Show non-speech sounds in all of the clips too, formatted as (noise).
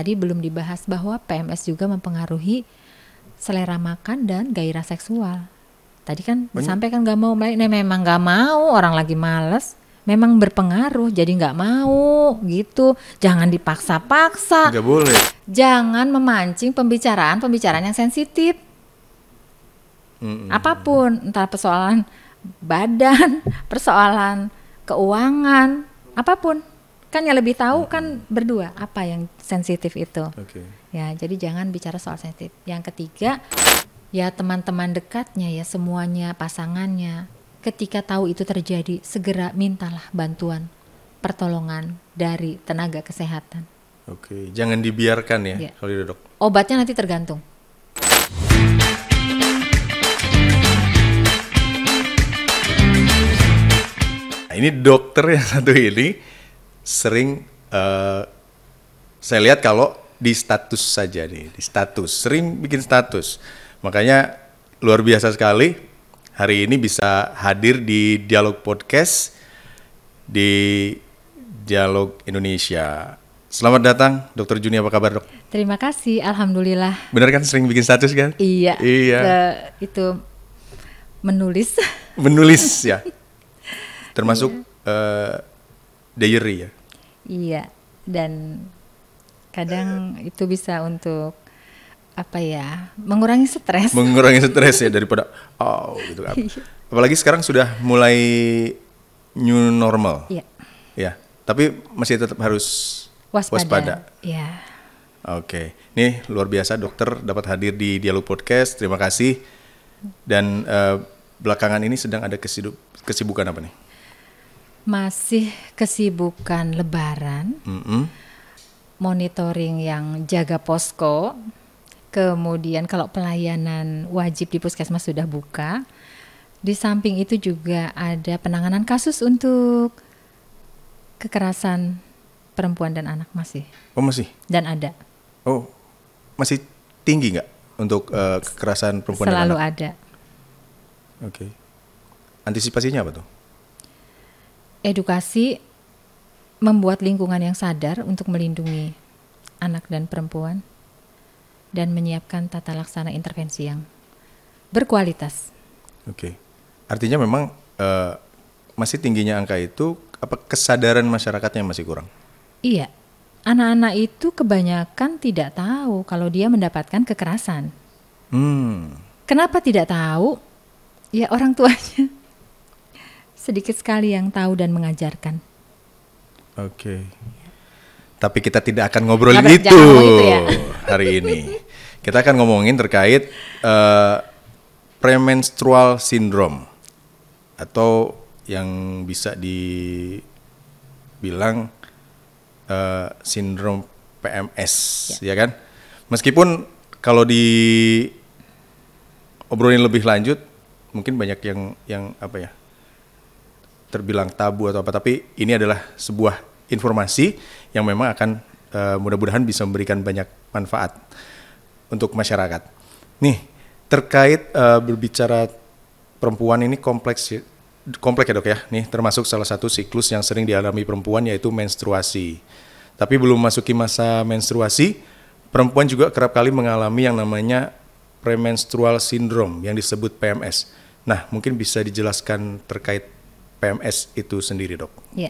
Tadi belum dibahas bahwa PMS juga mempengaruhi selera makan dan gairah seksual. Tadi kan Banyak. disampaikan gak mau nah, memang gak mau orang lagi males memang berpengaruh jadi nggak mau gitu jangan dipaksa-paksa nggak boleh jangan memancing pembicaraan pembicaraan yang sensitif mm -mm. apapun entah persoalan badan (laughs) persoalan keuangan apapun kan yang lebih tahu kan berdua apa yang sensitif itu. Okay. Ya, jadi jangan bicara soal sensitif. Yang ketiga, ya teman-teman dekatnya ya semuanya pasangannya. Ketika tahu itu terjadi, segera mintalah bantuan, pertolongan dari tenaga kesehatan. Oke, okay. jangan dibiarkan ya, ya. kalau dok. Obatnya nanti tergantung. Nah, ini dokter yang satu ini sering uh, saya lihat kalau di status saja nih, di status sering bikin status. Makanya luar biasa sekali hari ini bisa hadir di dialog podcast di dialog Indonesia. Selamat datang, Dokter Juni. Apa kabar dok? Terima kasih, alhamdulillah. Bener kan sering bikin status kan? Iya. Iya. Ke, itu menulis. Menulis ya. (laughs) Termasuk iya. uh, diary ya. Iya, dan kadang uh, itu bisa untuk apa ya mengurangi stres mengurangi stres ya daripada oh gitu kan iya. apalagi sekarang sudah mulai new normal Iya. ya tapi masih tetap harus waspada, waspada. ya oke nih luar biasa dokter dapat hadir di dialog podcast terima kasih dan uh, belakangan ini sedang ada kesibukan apa nih masih kesibukan lebaran, mm -hmm. monitoring yang jaga posko, kemudian kalau pelayanan wajib di puskesmas sudah buka, di samping itu juga ada penanganan kasus untuk kekerasan perempuan dan anak masih. Oh masih? Dan ada. Oh masih tinggi nggak untuk uh, kekerasan perempuan Selalu dan anak? Selalu ada. Oke. Okay. Antisipasinya apa tuh? edukasi membuat lingkungan yang sadar untuk melindungi anak dan perempuan dan menyiapkan tata laksana intervensi yang berkualitas. Oke. Okay. Artinya memang uh, masih tingginya angka itu apa kesadaran masyarakatnya masih kurang? Iya. Anak-anak itu kebanyakan tidak tahu kalau dia mendapatkan kekerasan. Hmm. Kenapa tidak tahu? Ya orang tuanya sedikit sekali yang tahu dan mengajarkan. Oke. Okay. Ya. Tapi kita tidak akan ngobrol Gak gitu itu, ya. (laughs) hari ini. Kita akan ngomongin terkait uh, premenstrual syndrome atau yang bisa dibilang uh, eh, sindrom PMS, ya. ya kan? Meskipun kalau di obrolin lebih lanjut, mungkin banyak yang yang apa ya? terbilang tabu atau apa, tapi ini adalah sebuah informasi yang memang akan uh, mudah-mudahan bisa memberikan banyak manfaat untuk masyarakat. Nih, terkait uh, berbicara perempuan ini kompleks ya, kompleks ya dok ya. Nih, termasuk salah satu siklus yang sering dialami perempuan yaitu menstruasi. Tapi belum masuki masa menstruasi, perempuan juga kerap kali mengalami yang namanya premenstrual syndrome yang disebut PMS. Nah, mungkin bisa dijelaskan terkait PMS itu sendiri, dok? Ya.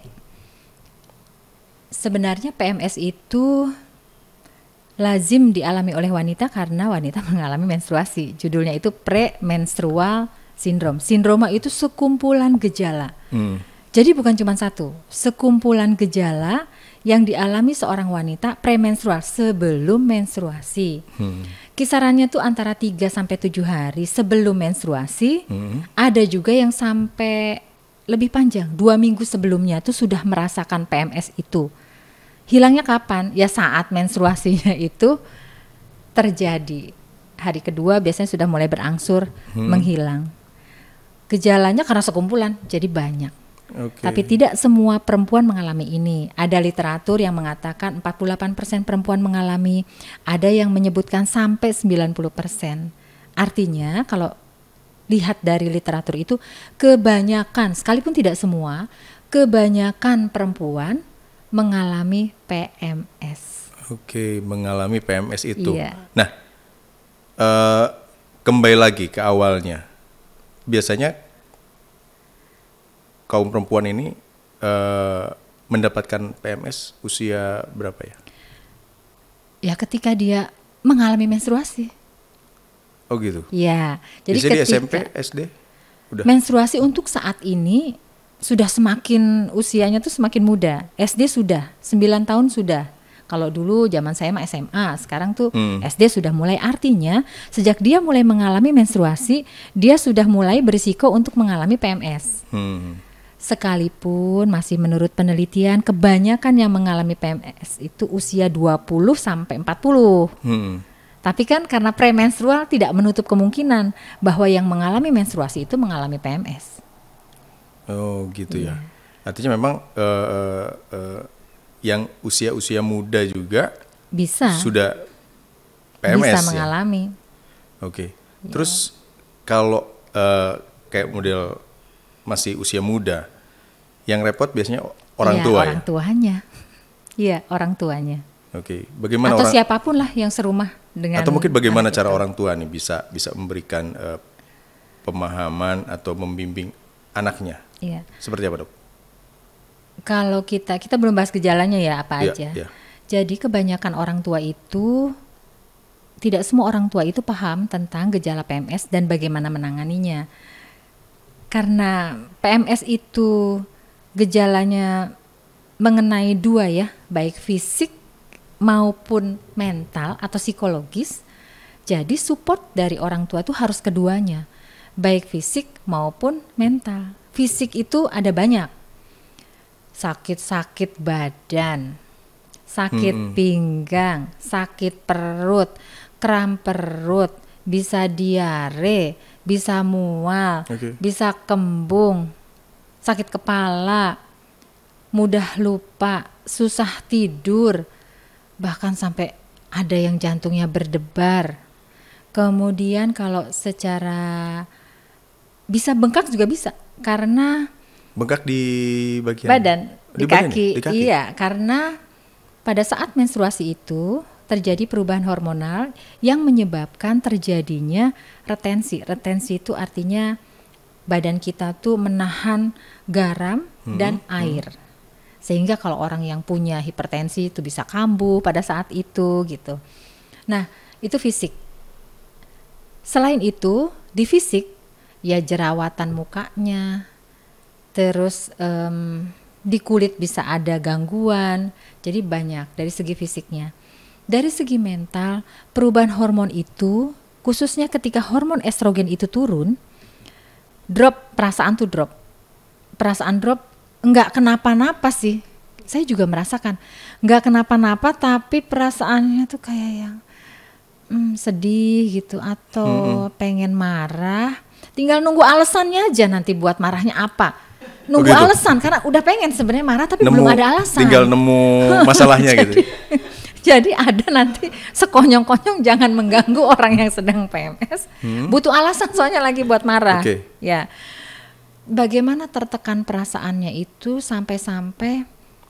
Sebenarnya PMS itu lazim dialami oleh wanita karena wanita (laughs) mengalami menstruasi. Judulnya itu premenstrual syndrome. Sindroma itu sekumpulan gejala. Hmm. Jadi bukan cuma satu, sekumpulan gejala yang dialami seorang wanita premenstrual sebelum menstruasi. Hmm. Kisarannya tuh antara 3 sampai 7 hari sebelum menstruasi. Hmm. Ada juga yang sampai lebih panjang dua minggu sebelumnya itu sudah merasakan PMS itu hilangnya kapan ya saat menstruasinya (laughs) itu terjadi hari kedua biasanya sudah mulai berangsur hmm. menghilang gejalanya karena sekumpulan jadi banyak Okay. Tapi tidak semua perempuan mengalami ini. Ada literatur yang mengatakan 48% perempuan mengalami, ada yang menyebutkan sampai 90%. Artinya kalau lihat dari literatur itu kebanyakan sekalipun tidak semua kebanyakan perempuan mengalami PMS. Oke, mengalami PMS itu. Iya. Nah, uh, kembali lagi ke awalnya. Biasanya kaum perempuan ini uh, mendapatkan PMS usia berapa ya? Ya ketika dia mengalami menstruasi. Oh gitu. Ya, Jadi, Jadi ketika SMP, SD udah. Menstruasi untuk saat ini sudah semakin usianya tuh semakin muda. SD sudah, 9 tahun sudah. Kalau dulu zaman saya mah SMA, sekarang tuh hmm. SD sudah mulai. Artinya sejak dia mulai mengalami menstruasi, dia sudah mulai berisiko untuk mengalami PMS. Hmm. Sekalipun masih menurut penelitian kebanyakan yang mengalami PMS itu usia 20 sampai 40. Hmm. Tapi kan karena premenstrual tidak menutup kemungkinan bahwa yang mengalami menstruasi itu mengalami PMS. Oh gitu yeah. ya. Iya. Artinya memang uh, uh, yang usia-usia muda juga bisa sudah PMS bisa ya? mengalami. Ya? Oke. Okay. Iya. Yeah. Terus kalau uh, kayak model masih usia muda, yang repot biasanya orang yeah, tua ya? orang ya. tuanya. Iya, orang tuanya. Oke, okay. bagaimana atau orang... siapapun lah yang serumah dengan atau mungkin bagaimana cara itu. orang tua nih bisa bisa memberikan uh, pemahaman atau membimbing anaknya iya. seperti apa dok? Kalau kita kita belum bahas gejalanya ya apa iya, aja. iya. Jadi kebanyakan orang tua itu tidak semua orang tua itu paham tentang gejala PMS dan bagaimana menanganinya. Karena PMS itu gejalanya mengenai dua ya, baik fisik maupun mental atau psikologis. Jadi support dari orang tua itu harus keduanya, baik fisik maupun mental. Fisik itu ada banyak. Sakit-sakit badan, sakit hmm. pinggang, sakit perut, kram perut, bisa diare, bisa mual, okay. bisa kembung, sakit kepala, mudah lupa, susah tidur, bahkan sampai ada yang jantungnya berdebar. Kemudian kalau secara bisa bengkak juga bisa karena bengkak di bagian badan, di, di, badan kaki, di kaki. Iya, karena pada saat menstruasi itu terjadi perubahan hormonal yang menyebabkan terjadinya retensi. Retensi itu artinya badan kita tuh menahan garam hmm, dan hmm. air. Hmm. Sehingga kalau orang yang punya hipertensi itu bisa kambuh pada saat itu gitu. Nah, itu fisik. Selain itu, di fisik ya jerawatan mukanya, terus um, di kulit bisa ada gangguan. Jadi banyak dari segi fisiknya. Dari segi mental, perubahan hormon itu khususnya ketika hormon estrogen itu turun, drop perasaan tuh drop. Perasaan drop nggak kenapa-napa sih saya juga merasakan nggak kenapa-napa tapi perasaannya tuh kayak yang hmm, sedih gitu atau hmm. pengen marah tinggal nunggu alasannya aja nanti buat marahnya apa nunggu Begitu. alasan karena udah pengen sebenarnya marah tapi nemu, belum ada alasan tinggal nemu masalahnya (laughs) gitu. jadi, gitu jadi ada nanti sekonyong-konyong jangan mengganggu orang yang sedang PMS hmm. butuh alasan soalnya lagi buat marah okay. ya bagaimana tertekan perasaannya itu sampai-sampai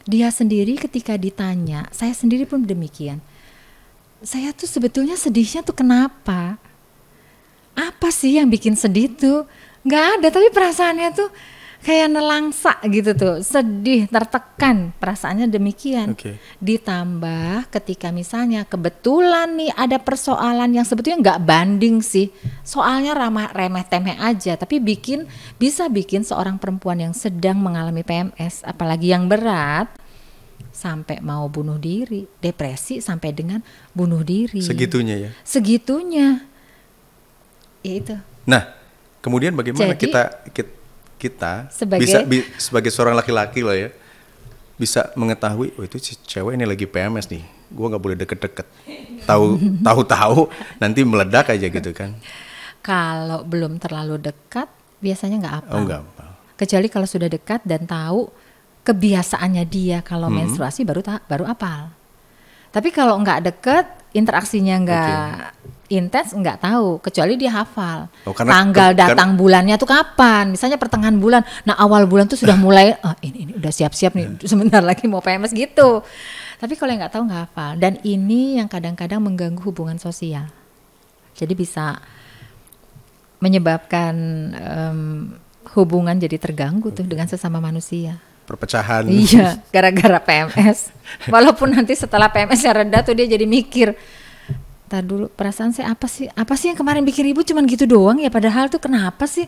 dia sendiri ketika ditanya, saya sendiri pun demikian. Saya tuh sebetulnya sedihnya tuh kenapa? Apa sih yang bikin sedih tuh? Gak ada, tapi perasaannya tuh kayak nelangsa gitu tuh, sedih, tertekan, perasaannya demikian. Okay. Ditambah ketika misalnya kebetulan nih ada persoalan yang sebetulnya nggak banding sih, soalnya ramah remeh temeh aja, tapi bikin bisa bikin seorang perempuan yang sedang mengalami PMS, apalagi yang berat, sampai mau bunuh diri, depresi sampai dengan bunuh diri. Segitunya ya. Segitunya. Ya itu. Nah, kemudian bagaimana Jadi, kita, kita kita sebagai bisa bi, sebagai seorang laki-laki loh ya bisa mengetahui oh itu cewek ini lagi PMS nih gue nggak boleh deket-deket tahu (laughs) tahu tahu nanti meledak aja gitu kan kalau belum terlalu dekat biasanya nggak apa oh, gak apa kecuali kalau sudah dekat dan tahu kebiasaannya dia kalau hmm. menstruasi baru tak baru apal tapi kalau nggak deket interaksinya nggak okay. intens nggak tahu kecuali dia hafal oh, karena, tanggal datang karena, bulannya tuh kapan misalnya pertengahan bulan nah awal bulan tuh sudah mulai oh, (laughs) ini, ini udah siap-siap nih yeah. sebentar lagi mau PMS gitu tapi kalau yang nggak tahu nggak hafal dan ini yang kadang-kadang mengganggu hubungan sosial jadi bisa menyebabkan um, hubungan jadi terganggu tuh dengan sesama manusia perpecahan. Iya, (laughs) gara-gara PMS. Walaupun nanti setelah pms yang rendah tuh dia jadi mikir, Ntar dulu perasaan saya apa sih? Apa sih yang kemarin bikin ibu cuman gitu doang ya? Padahal tuh kenapa sih?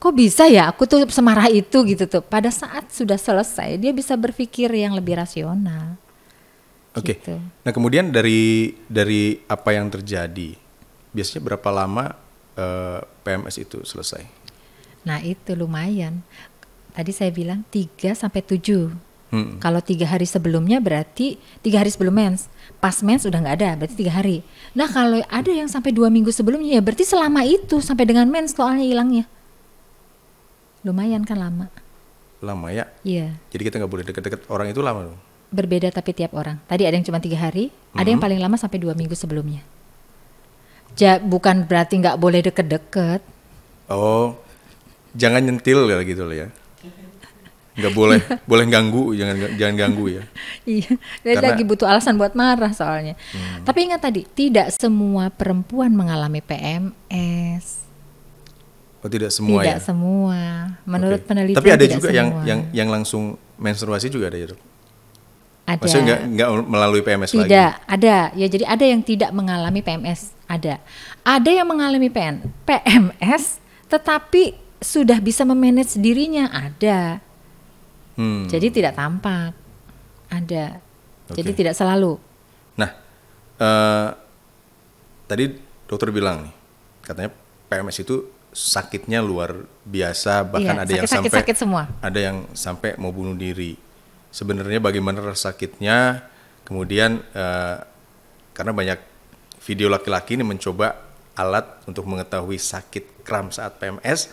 Kok bisa ya aku tuh semarah itu gitu tuh. Pada saat sudah selesai dia bisa berpikir yang lebih rasional. Oke. Okay. Gitu. Nah kemudian dari dari apa yang terjadi, biasanya berapa lama uh, eh, PMS itu selesai? Nah itu lumayan tadi saya bilang 3 sampai 7. Hmm. Kalau tiga hari sebelumnya berarti tiga hari sebelum mens, pas mens udah nggak ada, berarti tiga hari. Nah kalau ada yang sampai dua minggu sebelumnya ya berarti selama itu sampai dengan mens soalnya hilangnya, lumayan kan lama. Lama ya? Iya. Jadi kita nggak boleh deket-deket orang itu lama dong. Berbeda tapi tiap orang. Tadi ada yang cuma tiga hari, hmm. ada yang hmm. paling lama sampai dua minggu sebelumnya. Ja, bukan berarti nggak boleh deket-deket. Oh, jangan nyentil gitu loh ya nggak boleh boleh ganggu jangan jangan ganggu ya (laughs) iya Karena, lagi butuh alasan buat marah soalnya hmm. tapi ingat tadi tidak semua perempuan mengalami PMS oh tidak semua tidak ya? semua menurut okay. penelitian tapi ada juga semua. yang yang yang langsung menstruasi juga ada ya dok ada maksudnya nggak nggak melalui PMS tidak, lagi tidak ada ya jadi ada yang tidak mengalami PMS ada ada yang mengalami PN, PMS tetapi sudah bisa memanage dirinya ada Hmm. Jadi tidak tampak. Ada. Okay. Jadi tidak selalu. Nah, uh, tadi dokter bilang nih, katanya PMS itu sakitnya luar biasa, bahkan iya, ada sakit, yang sampai sakit, semua. ada yang sampai mau bunuh diri. Sebenarnya bagaimana sakitnya? Kemudian uh, karena banyak video laki-laki ini mencoba alat untuk mengetahui sakit kram saat PMS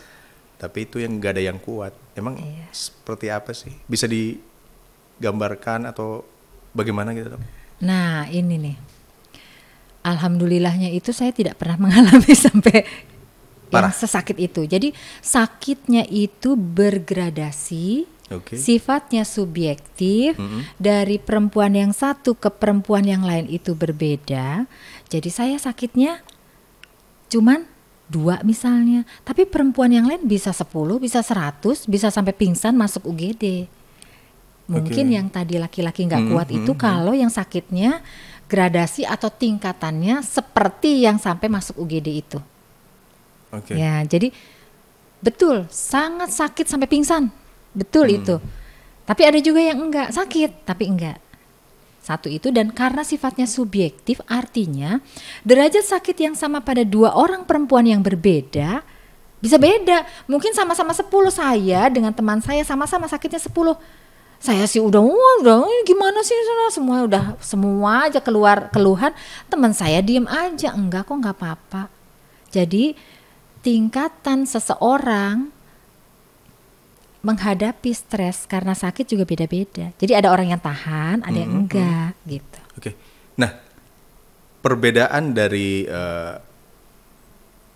tapi itu yang gak ada yang kuat emang iya. seperti apa sih bisa digambarkan atau bagaimana gitu dok nah ini nih alhamdulillahnya itu saya tidak pernah (laughs) mengalami sampai Parah. yang sesakit itu. Jadi sakitnya itu bergradasi, okay. sifatnya subjektif mm -hmm. dari perempuan yang satu ke perempuan yang lain itu berbeda. Jadi saya sakitnya cuman dua misalnya, tapi perempuan yang lain bisa 10, bisa 100, bisa sampai pingsan masuk UGD. Mungkin okay. yang tadi laki-laki nggak -laki hmm, kuat hmm, itu hmm. kalau yang sakitnya gradasi atau tingkatannya seperti yang sampai masuk UGD itu. Okay. Ya, jadi betul sangat sakit sampai pingsan. Betul hmm. itu. Tapi ada juga yang enggak sakit tapi enggak. Satu itu dan karena sifatnya subjektif artinya derajat sakit yang sama pada dua orang perempuan yang berbeda bisa beda. Mungkin sama-sama 10 saya dengan teman saya sama-sama sakitnya 10. Saya sih udah udah gimana sih semua udah semua aja keluar keluhan, teman saya diem aja. Enggak kok enggak apa-apa. Jadi tingkatan seseorang menghadapi stres karena sakit juga beda-beda. Jadi ada orang yang tahan, ada yang mm-hmm, enggak hmm. gitu. Oke. Okay. Nah, perbedaan dari uh,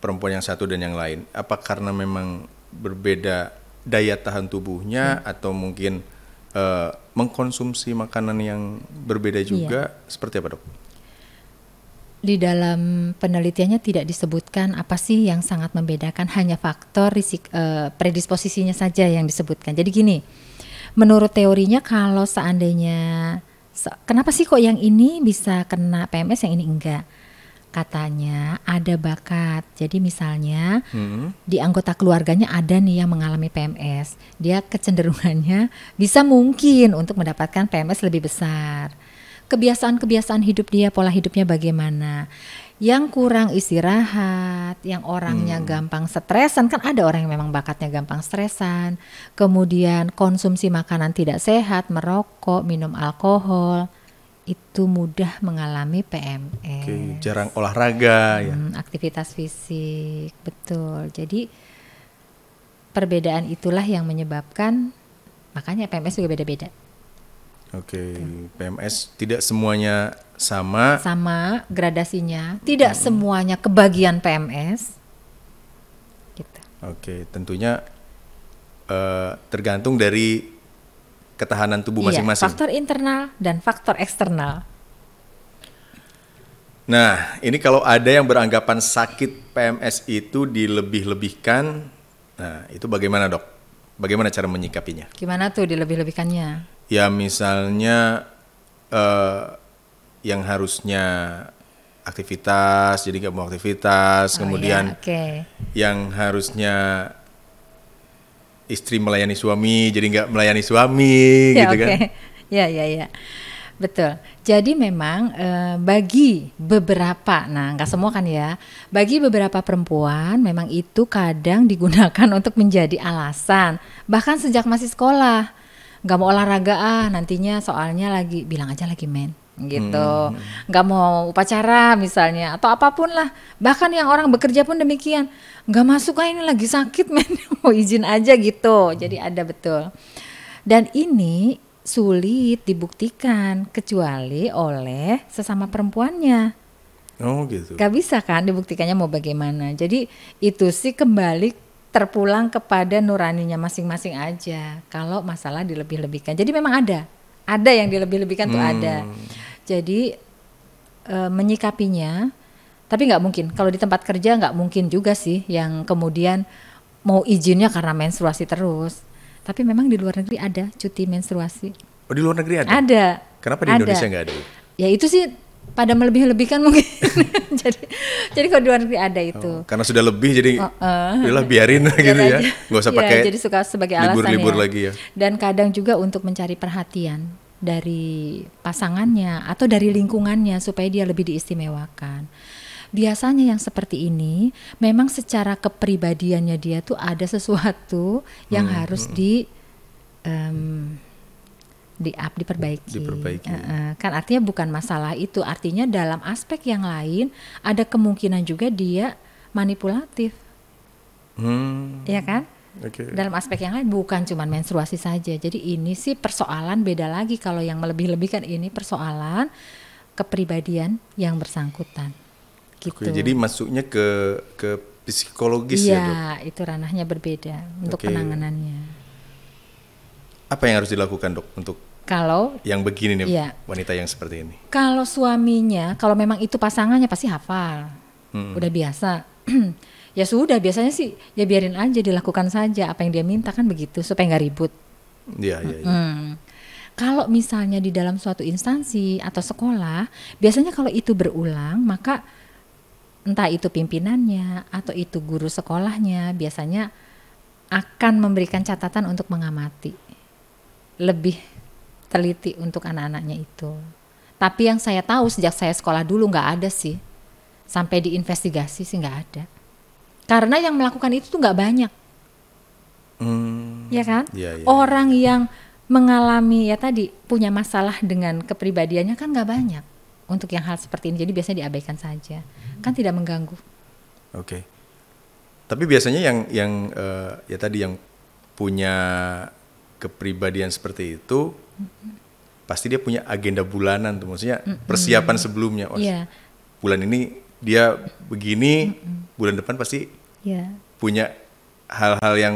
perempuan yang satu dan yang lain, apa karena memang berbeda daya tahan tubuhnya hmm. atau mungkin uh, mengkonsumsi makanan yang berbeda iya. juga iya. seperti apa, Dok? di dalam penelitiannya tidak disebutkan apa sih yang sangat membedakan hanya faktor risik uh, predisposisinya saja yang disebutkan. Jadi gini, menurut teorinya kalau seandainya kenapa sih kok yang ini bisa kena PMS yang ini enggak? Katanya ada bakat. Jadi misalnya hmm. di anggota keluarganya ada nih yang mengalami PMS, dia kecenderungannya bisa mungkin untuk mendapatkan PMS lebih besar kebiasaan-kebiasaan hidup dia, pola hidupnya bagaimana. Yang kurang istirahat, yang orangnya hmm. gampang stresan, kan ada orang yang memang bakatnya gampang stresan. Kemudian konsumsi makanan tidak sehat, merokok, minum alkohol, itu mudah mengalami PMS. Oke, jarang olahraga ya. Hmm, aktivitas fisik, betul. Jadi perbedaan itulah yang menyebabkan makanya PMS juga beda-beda. Oke, okay. PMS tidak semuanya sama. Sama gradasinya, tidak hmm. semuanya kebagian PMS. Gitu. Oke, okay. tentunya uh, tergantung dari ketahanan tubuh iya, masing-masing. Iya, faktor internal dan faktor eksternal. Nah, ini kalau ada yang beranggapan sakit PMS itu dilebih-lebihkan, nah itu bagaimana dok? Bagaimana cara menyikapinya? Gimana tuh dilebih-lebihkannya? ya misalnya uh, yang harusnya aktivitas jadi nggak mau aktivitas oh, kemudian ya, okay. yang harusnya istri melayani suami jadi nggak melayani suami ya, gitu okay. kan (laughs) ya ya ya betul jadi memang eh, bagi beberapa nah nggak semua kan ya bagi beberapa perempuan memang itu kadang digunakan (laughs) untuk menjadi alasan bahkan sejak masih sekolah nggak mau olahraga ah nantinya soalnya lagi bilang aja lagi men gitu hmm. nggak hmm. mau upacara misalnya atau apapun lah bahkan yang orang bekerja pun demikian nggak masuk ah ini lagi sakit (laughs) men mau izin aja gitu jadi hmm. ada betul dan ini sulit dibuktikan kecuali oleh sesama perempuannya oh gitu nggak bisa kan dibuktikannya mau bagaimana jadi itu sih kembali terpulang kepada nuraninya masing-masing aja. Kalau masalah dilebih-lebihkan, jadi memang ada, ada yang dilebih-lebihkan hmm. tuh ada. Hmm. Jadi e, menyikapinya, tapi nggak mungkin. Kalau di tempat kerja nggak mungkin juga sih yang kemudian mau izinnya karena menstruasi terus. Tapi memang di luar negeri ada cuti menstruasi. Oh di luar negeri ada? Ada. Kenapa di ada. Indonesia nggak ada? Ya itu sih pada melebih-lebihkan mungkin. (laughs) jadi jadi kalau di luar negeri ada itu. Oh, karena sudah lebih jadi oh, uh, biarin (laughs) gitu ya. nggak usah iya, pakai. jadi suka sebagai alasan libur-libur ya. lagi ya. Dan kadang juga untuk mencari perhatian dari pasangannya atau dari lingkungannya supaya dia lebih diistimewakan. Biasanya yang seperti ini memang secara kepribadiannya dia tuh ada sesuatu yang hmm, harus hmm. di um, di up diperbaiki, diperbaiki. Uh, uh, kan artinya bukan masalah itu artinya dalam aspek yang lain ada kemungkinan juga dia manipulatif hmm. ya kan okay. dalam aspek yang lain bukan cuma menstruasi saja jadi ini sih persoalan beda lagi kalau yang melebih-lebihkan ini persoalan kepribadian yang bersangkutan gitu okay, jadi masuknya ke ke psikologis ya, ya dok itu ranahnya berbeda untuk okay. penanganannya apa yang harus dilakukan dok untuk kalau yang begini nih iya. wanita yang seperti ini. Kalau suaminya, kalau memang itu pasangannya pasti hafal. Hmm. Udah biasa. (clears throat) ya sudah biasanya sih ya biarin aja dilakukan saja apa yang dia minta kan begitu supaya nggak ribut. Iya iya. Ya. Kalau misalnya di dalam suatu instansi atau sekolah, biasanya kalau itu berulang maka entah itu pimpinannya atau itu guru sekolahnya biasanya akan memberikan catatan untuk mengamati lebih teliti untuk anak-anaknya itu. Tapi yang saya tahu sejak saya sekolah dulu nggak ada sih. Sampai diinvestigasi sih nggak ada. Karena yang melakukan itu tuh nggak banyak. Hmm, ya kan? Ya, ya, Orang yang mengalami ya tadi punya masalah dengan kepribadiannya kan nggak banyak untuk yang hal seperti ini. Jadi biasanya diabaikan saja. Hmm. Kan tidak mengganggu. Oke. Okay. Tapi biasanya yang yang uh, ya tadi yang punya kepribadian seperti itu pasti dia punya agenda bulanan tuh maksudnya persiapan sebelumnya oh, yeah. Iya. bulan ini dia begini bulan depan pasti yeah. punya hal-hal yang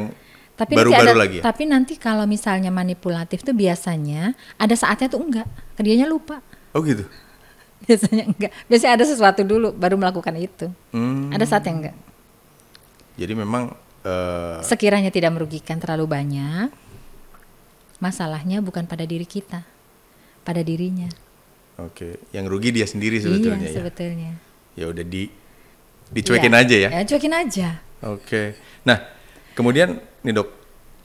tapi baru-baru lagi ya? tapi nanti kalau misalnya manipulatif tuh biasanya ada saatnya tuh enggak kerjanya lupa oh gitu (laughs) biasanya enggak biasanya ada sesuatu dulu baru melakukan itu hmm. ada saatnya enggak jadi memang uh, sekiranya tidak merugikan terlalu banyak Masalahnya bukan pada diri kita, pada dirinya. Oke, yang rugi dia sendiri iya, sebetulnya iya, sebetulnya. Ya udah di iya. dicuekin ya, aja ya. Ya, cuekin aja. Oke. Nah, kemudian nih Dok,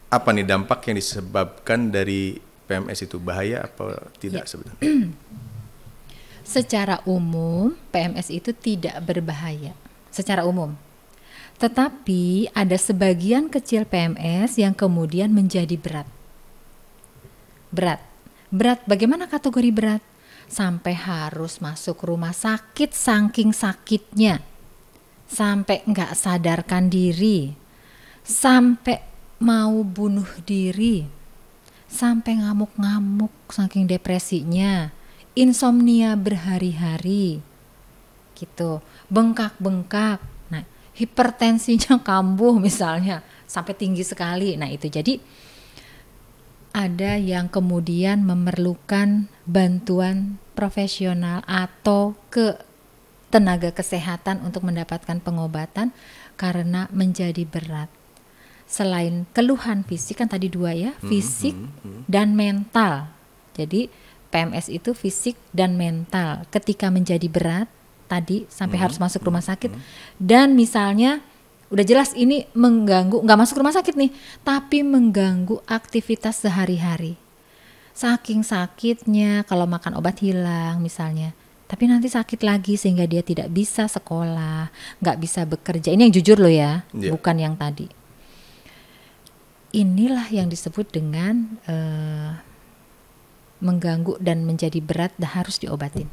apa nih dampak yang disebabkan dari PMS itu bahaya atau tidak ya. sebetulnya? (clears throat) Secara umum, PMS itu tidak berbahaya. Secara umum. Tetapi ada sebagian kecil PMS yang kemudian menjadi berat berat. Berat, bagaimana kategori berat? Sampai harus masuk rumah sakit saking sakitnya. Sampai nggak sadarkan diri. Sampai mau bunuh diri. Sampai ngamuk-ngamuk saking depresinya. Insomnia berhari-hari. Gitu. Bengkak-bengkak. Nah, hipertensinya kambuh misalnya sampai tinggi sekali. Nah, itu jadi ada yang kemudian memerlukan bantuan profesional atau ke tenaga kesehatan untuk mendapatkan pengobatan karena menjadi berat. Selain keluhan fisik kan tadi dua ya, hmm, fisik hmm, hmm, dan mental. Jadi PMS itu fisik dan mental. Ketika menjadi berat tadi sampai hmm, harus masuk rumah hmm, sakit hmm. dan misalnya udah jelas ini mengganggu nggak masuk rumah sakit nih tapi mengganggu aktivitas sehari-hari saking sakitnya kalau makan obat hilang misalnya tapi nanti sakit lagi sehingga dia tidak bisa sekolah nggak bisa bekerja ini yang jujur loh ya yeah. bukan yang tadi inilah yang disebut dengan uh, mengganggu dan menjadi berat dan harus diobatin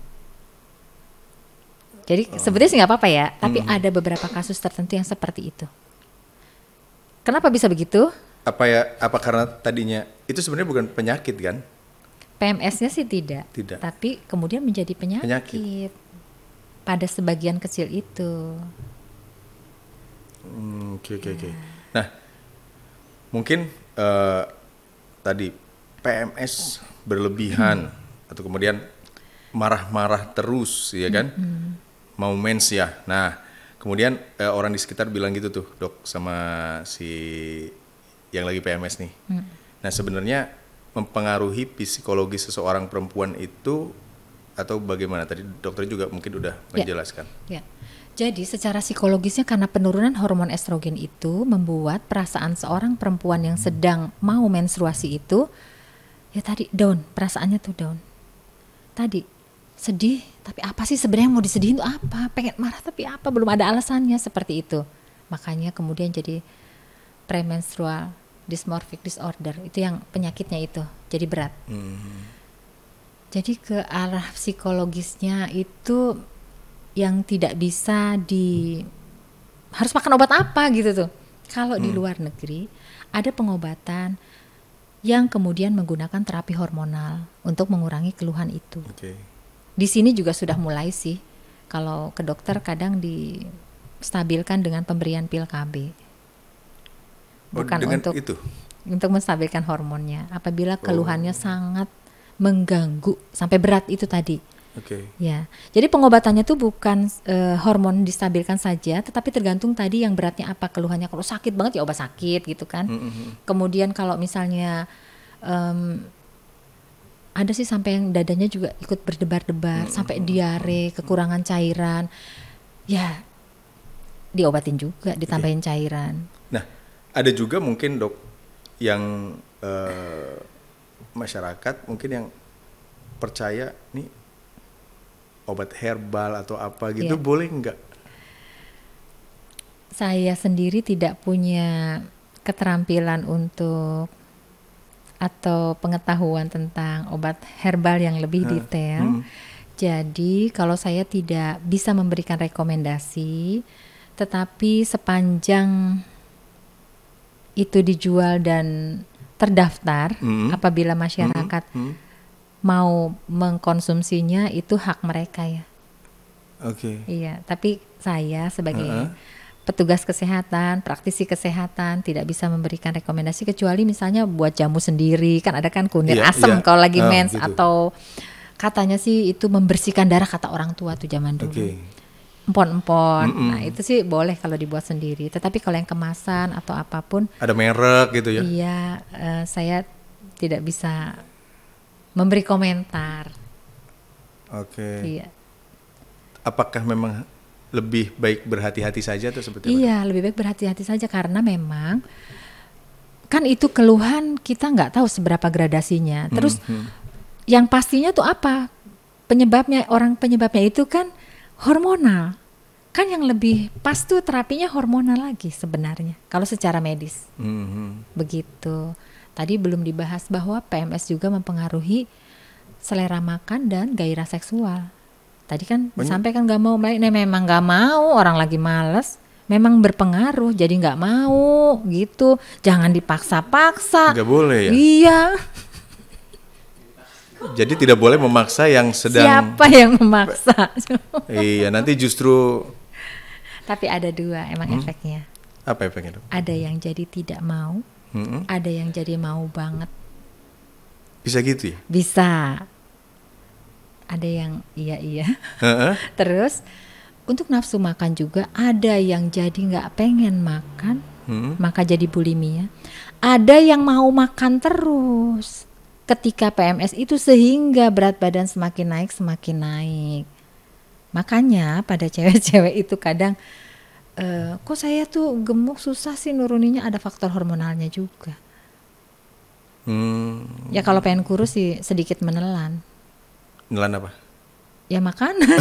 jadi oh. sebetulnya sih nggak apa-apa ya, tapi hmm. ada beberapa kasus tertentu yang seperti itu. Kenapa bisa begitu? Apa ya? Apa karena tadinya itu sebenarnya bukan penyakit kan? PMS-nya sih tidak. Tidak. Tapi kemudian menjadi penyakit. Penyakit. Pada sebagian kecil itu. Hmm, oke oke oke. Nah, nah mungkin uh, tadi PMS berlebihan hmm. atau kemudian marah-marah terus, ya kan? Hmm mau mens ya. Nah, kemudian eh, orang di sekitar bilang gitu tuh, Dok, sama si yang lagi PMS nih. Hmm. Nah, sebenarnya mempengaruhi psikologi seseorang perempuan itu atau bagaimana? Tadi dokter juga mungkin udah ya, menjelaskan. Ya. ya. Jadi secara psikologisnya karena penurunan hormon estrogen itu membuat perasaan seorang perempuan yang hmm. sedang mau menstruasi itu ya tadi down, perasaannya tuh down. Tadi sedih tapi apa sih sebenarnya mau disedihin tuh apa pengen marah tapi apa belum ada alasannya seperti itu makanya kemudian jadi premenstrual dysmorphic disorder itu yang penyakitnya itu jadi berat hmm. jadi ke arah psikologisnya itu yang tidak bisa di harus makan obat apa gitu tuh kalau hmm. di luar negeri ada pengobatan yang kemudian menggunakan terapi hormonal untuk mengurangi keluhan itu. Okay di sini juga sudah mulai sih kalau ke dokter kadang distabilkan dengan pemberian pil KB oh, bukan dengan untuk itu untuk menstabilkan hormonnya apabila oh. keluhannya oh. sangat mengganggu sampai berat itu tadi Okay. Ya, jadi pengobatannya tuh bukan e, hormon distabilkan saja, tetapi tergantung tadi yang beratnya apa keluhannya. Kalau sakit banget ya obat sakit gitu kan. Mm -hmm. Kemudian kalau misalnya um, ada sih sampai yang dadanya juga ikut berdebar-debar hmm. sampai hmm, diare hmm. kekurangan cairan ya diobatin juga iya. ditambahin yeah. cairan nah ada juga mungkin dok yang uh, masyarakat mungkin yang percaya nih obat herbal atau apa gitu yeah. boleh nggak saya sendiri tidak punya keterampilan untuk atau pengetahuan tentang obat herbal yang lebih detail. Hmm. Jadi kalau saya tidak bisa memberikan rekomendasi, tetapi sepanjang itu dijual dan terdaftar hmm. apabila hmm. masyarakat hmm. Hmm. mau mengkonsumsinya itu hak mereka ya. Oke. Okay. Iya, tapi saya sebagai uh -huh petugas kesehatan, praktisi kesehatan tidak bisa memberikan rekomendasi kecuali misalnya buat jamu sendiri kan ada kan kunir yeah, asem yeah. kalau lagi ah, mens gitu. atau katanya sih itu membersihkan darah kata orang tua tuh zaman dulu. Okay. Empon-empon. Mm -mm. Nah, itu sih boleh kalau dibuat sendiri, tetapi kalau yang kemasan atau apapun ada merek gitu ya. Iya, uh, saya tidak bisa memberi komentar. Oke. Okay. Iya. Apakah memang lebih baik berhati-hati saja atau seperti Iya, lebih baik berhati-hati saja karena memang kan itu keluhan kita nggak tahu seberapa gradasinya. Hmm, Terus hmm, hmm. yang pastinya tuh apa? Penyebabnya orang penyebabnya itu kan hormonal. Kan yang lebih pas tuh terapinya hormonal lagi sebenarnya kalau secara medis. hmm. hmm. Begitu. Tadi belum dibahas bahwa PMS juga mempengaruhi selera makan dan gairah seksual. Tadi kan Banyak. disampaikan nggak mau melek, nah, memang nggak mau orang lagi males memang berpengaruh jadi nggak mau gitu jangan dipaksa-paksa nggak boleh ya iya jadi tidak boleh memaksa yang sedang siapa yang memaksa (laughs) iya nanti justru tapi ada dua emang hmm? efeknya apa efeknya dong? ada yang jadi tidak mau hmm? ada yang jadi mau banget bisa gitu ya bisa ada yang iya iya (laughs) terus untuk nafsu makan juga ada yang jadi nggak pengen makan hmm. maka jadi bulimia ada yang mau makan terus ketika PMS itu sehingga berat badan semakin naik semakin naik makanya pada cewek-cewek itu kadang e, kok saya tuh gemuk susah sih nuruninya ada faktor hormonalnya juga hmm. ya kalau pengen kurus sih sedikit menelan Nelan apa? Ya makanan. (laughs)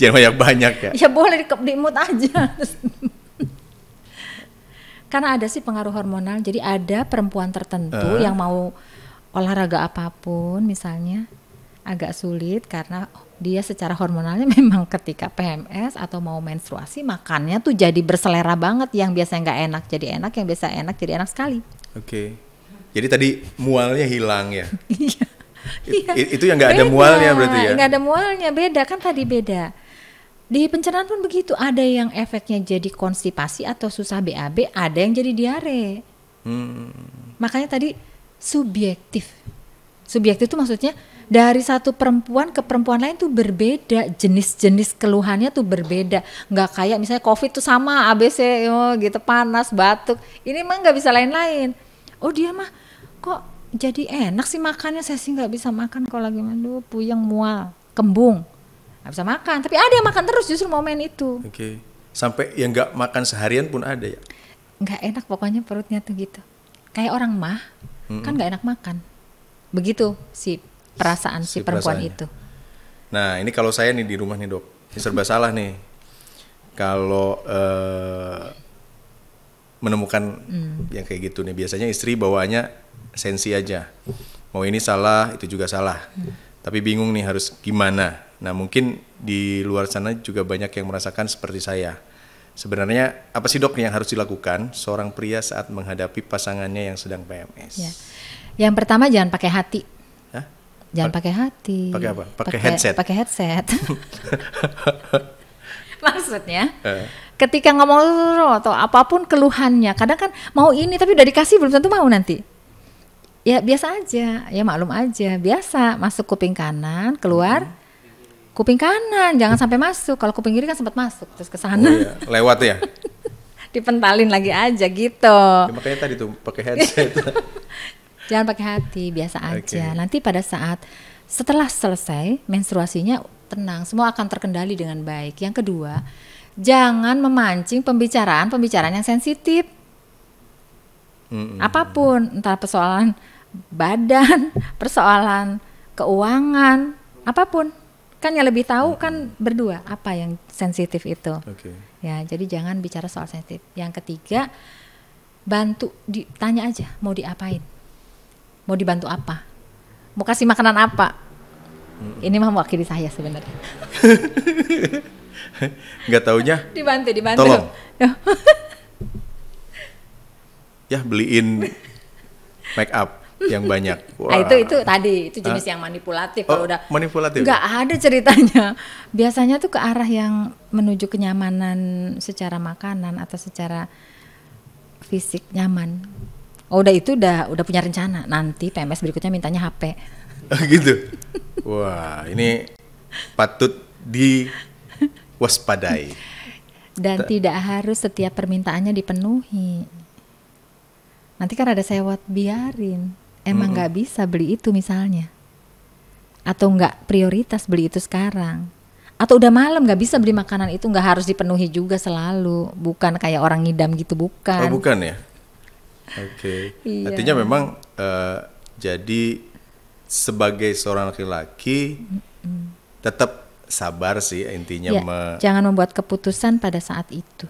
Jangan banyak-banyak ya. Ya boleh di, di mood aja. Karena ada sih pengaruh hormonal. Jadi ada perempuan tertentu uh. yang mau olahraga apapun misalnya agak sulit karena dia secara hormonalnya (laughs) memang ketika PMS atau mau menstruasi makannya tuh jadi berselera banget yang biasanya nggak enak jadi enak yang biasa enak jadi enak sekali. Oke. Okay. Jadi tadi mualnya hilang ya. (laughs) Iya. Iya. It, itu yang nggak ada mualnya berarti ya? Nggak ada mualnya, beda kan tadi beda. Di pencernaan pun begitu, ada yang efeknya jadi konstipasi atau susah BAB, ada yang jadi diare. Hmm. Makanya tadi subjektif. Subjektif itu maksudnya dari satu perempuan ke perempuan lain tuh berbeda, jenis-jenis keluhannya tuh berbeda. Nggak kayak misalnya COVID tuh sama ABC oh, gitu panas, batuk. Ini mah nggak bisa lain-lain. Oh dia mah kok jadi enak sih makannya saya sih nggak bisa makan kalau lagi mandu puyeng mual kembung nggak bisa makan tapi ada yang makan terus justru momen itu oke okay. sampai yang nggak makan seharian pun ada ya nggak enak pokoknya perutnya tuh gitu kayak orang mah mm -mm. kan nggak enak makan begitu si perasaan si, si perempuan itu nah ini kalau saya nih di rumah nih dok ini serba salah nih kalau uh, menemukan mm. yang kayak gitu nih biasanya istri bawaannya sensi aja mau ini salah itu juga salah hmm. tapi bingung nih harus gimana nah mungkin di luar sana juga banyak yang merasakan seperti saya sebenarnya apa sih dok yang harus dilakukan seorang pria saat menghadapi pasangannya yang sedang PMS ya. yang pertama jangan pakai hati jangan pakai hati pakai apa pakai headset pakai headset (laughs) maksudnya uh. ketika ngomong atau apapun keluhannya kadang kan mau ini tapi udah dikasih belum tentu mau nanti ya biasa aja ya maklum aja biasa masuk kuping kanan keluar hmm. kuping kanan jangan sampai masuk kalau kuping kiri kan sempat masuk terus ke sana oh, iya. lewat ya (laughs) dipentalin lagi aja gitu ya, makanya tadi tuh pakai headset (laughs) jangan pakai hati biasa aja okay. nanti pada saat setelah selesai menstruasinya tenang semua akan terkendali dengan baik yang kedua jangan memancing pembicaraan pembicaraan yang sensitif Mm-hmm. Apapun, entah persoalan badan, (laughs) persoalan keuangan, apapun. Kan yang lebih tahu mm-hmm. kan berdua apa yang sensitif itu. Okay. Ya, jadi jangan bicara soal sensitif. Yang ketiga, bantu ditanya aja mau diapain. Mau dibantu apa? Mau kasih makanan apa? Mm-hmm. Ini mah mewakili saya sebenarnya. (laughs) Nggak taunya. (laughs) dibantu, dibantu. Tolong. Ya ya beliin make up yang banyak. Wah. (laughs) Nah, itu itu tadi itu jenis Hah? yang manipulatif oh, kalau oh, udah manipulatif. Ya? Gak ada ceritanya. (laughs) Biasanya tuh ke arah yang menuju kenyamanan secara makanan atau secara fisik nyaman. Oh udah itu udah udah punya rencana. Nanti PMS berikutnya mintanya HP. Oh, gitu. Wah, ini patut diwaspadai. Dan T tidak harus setiap permintaannya dipenuhi nanti kan ada sewot biarin emang nggak mm -hmm. bisa beli itu misalnya atau nggak prioritas beli itu sekarang atau udah malam nggak bisa beli makanan itu nggak harus dipenuhi juga selalu bukan kayak orang ngidam gitu bukan oh, bukan ya oke okay. iya. artinya memang uh, jadi sebagai seorang laki-laki mm-hmm. tetap sabar sih intinya ya, me jangan membuat keputusan pada saat itu